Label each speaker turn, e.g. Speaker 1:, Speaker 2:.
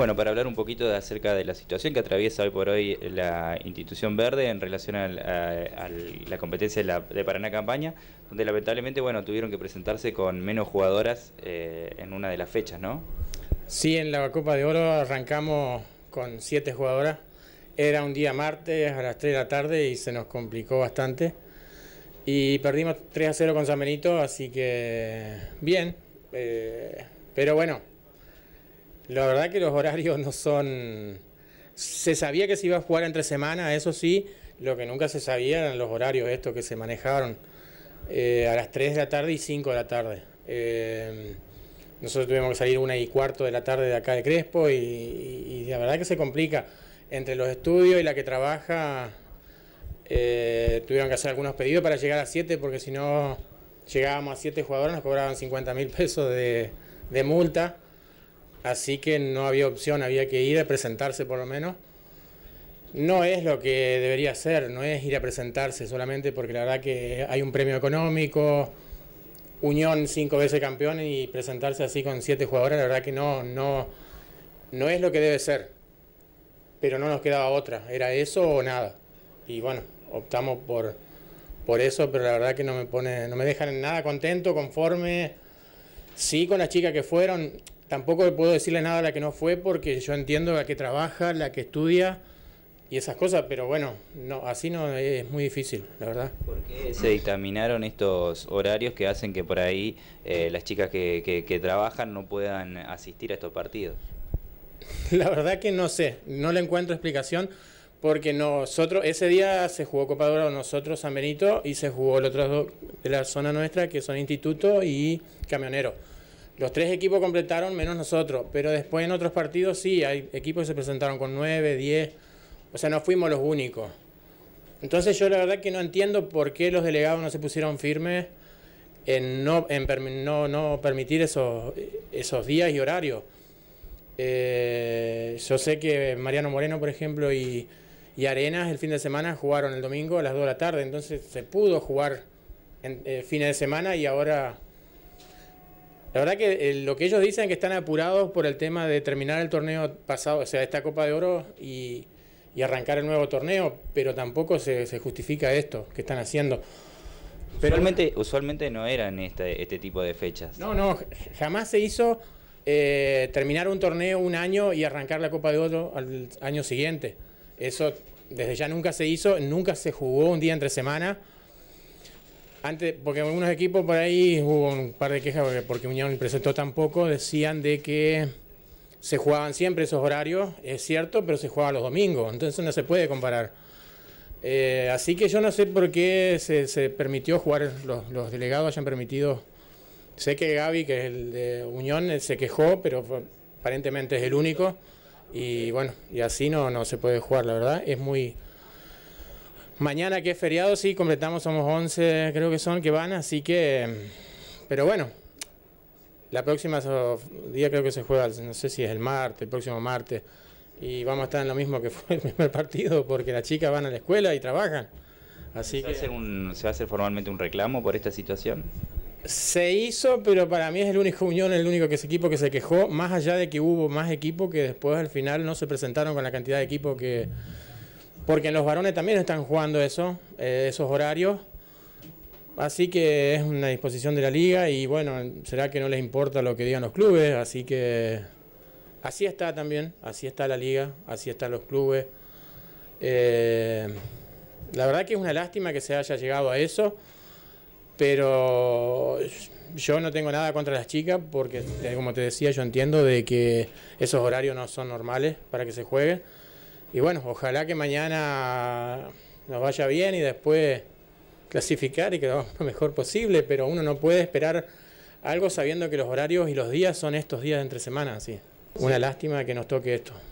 Speaker 1: Bueno, para hablar un poquito acerca de la situación que atraviesa hoy por hoy la institución verde en relación a, la competencia de, Paraná Campaña, donde lamentablemente bueno tuvieron que presentarse con menos jugadoras eh, en una de las fechas, ¿no? Sí, en
Speaker 2: la Copa de Oro arrancamos con siete jugadoras. Era un día martes a las 3 de la tarde y se nos complicó bastante. Y perdimos 3 a 0 con San Benito, así que bien. Eh, pero bueno, la verdad que los horarios no son... Se sabía que se iba a jugar entre semana, eso sí, lo que nunca se sabía eran los horarios estos que se manejaron eh, a las 3 de la tarde y 5 de la tarde. Eh, nosotros tuvimos que salir una y cuarto de la tarde de acá de Crespo y, la verdad que se complica. Entre los estudios y la que trabaja, eh, tuvieron que hacer algunos pedidos para llegar a 7 porque si no llegábamos a 7 jugadores nos cobraban 50 mil pesos de multa. Así que no había opción, había que ir a presentarse por lo menos. No es lo que debería ser, no es ir a presentarse solamente porque la verdad que hay un premio económico, Unión cinco veces campeón y presentarse así con siete jugadores, la verdad que no, no, no es lo que debe ser. Pero no nos quedaba otra, era eso o nada. Y bueno, optamos por, por eso, pero la verdad que no me pone, no me dejan nada contento, conforme. Sí, con las chicas que fueron, tampoco puedo decirle nada a la que no fue porque yo entiendo la que trabaja, la que estudia y esas cosas, pero bueno, no, así no es muy difícil, la verdad. ¿Por
Speaker 1: qué se dictaminaron estos horarios que hacen que por ahí eh, las chicas que, trabajan no puedan asistir a estos partidos?
Speaker 2: La verdad que no sé, no le encuentro explicación porque nosotros, ese día se jugó Copa Dorado nosotros, San Benito, y se jugó el otro de la zona nuestra, que son Instituto y Camionero. Los tres equipos completaron menos nosotros, pero después en otros partidos sí, hay equipos que se presentaron con nueve, diez. o sea, no fuimos los únicos. Entonces yo la verdad que no entiendo por qué los delegados no se pusieron firmes en no, en no, permitir esos, días y horarios. Eh, yo sé que Mariano Moreno, por ejemplo, y, Arenas el fin de semana jugaron el domingo a las dos de la tarde, entonces se pudo jugar en, fin eh, fines de semana y ahora la verdad que eh, lo que ellos dicen es que están apurados por el tema de terminar el torneo pasado, o sea, esta Copa de Oro y, arrancar el nuevo torneo, pero tampoco se, justifica esto que están haciendo.
Speaker 1: usualmente, no eran este, este, tipo de fechas.
Speaker 2: No, no, jamás se hizo eh, terminar un torneo un año y arrancar la Copa de Oro al año siguiente. Eso desde ya nunca se hizo, nunca se jugó un día entre semana. Antes, porque algunos equipos por ahí hubo un par de quejas, porque Unión presentó tan poco, decían de que se jugaban siempre esos horarios, es cierto, pero se jugaba los domingos, entonces no se puede comparar. Eh, así que yo no sé por qué se, permitió jugar, los, los, delegados hayan permitido. Sé que Gaby, que es el de Unión, eh, se quejó, pero aparentemente es el único. Y bueno, y así no, no se puede jugar, la verdad. Es muy, Mañana que es feriado, sí, completamos, somos 11 creo que son que van, así que... Pero bueno, la próxima día creo que se juega, no sé si es el martes, el próximo martes, y vamos a estar en lo mismo que fue el primer partido, porque las chicas van a la escuela y trabajan.
Speaker 1: Así ¿Se, que... va a hacer ¿Se formalmente un reclamo por esta situación?
Speaker 2: Se hizo, pero para mí es el único unión, el único que ese equipo que se quejó, más allá de que hubo más equipos que después al final no se presentaron con la cantidad de equipos que porque en los varones también están jugando eso, eh, esos horarios. Así que es una disposición de la liga y bueno, será que no les importa lo que digan los clubes, así que así está también, así está la liga, así están los clubes. Eh, la verdad que es una lástima que se haya llegado a eso, pero yo no tengo nada contra las chicas porque, eh, como te decía, yo entiendo de que esos horarios no son normales para que se juegue y bueno, ojalá que mañana nos vaya bien y después clasificar y que lo mejor posible, pero uno no puede esperar algo sabiendo que los horarios y los días son estos días de entre semana, así. Una lástima que nos toque esto.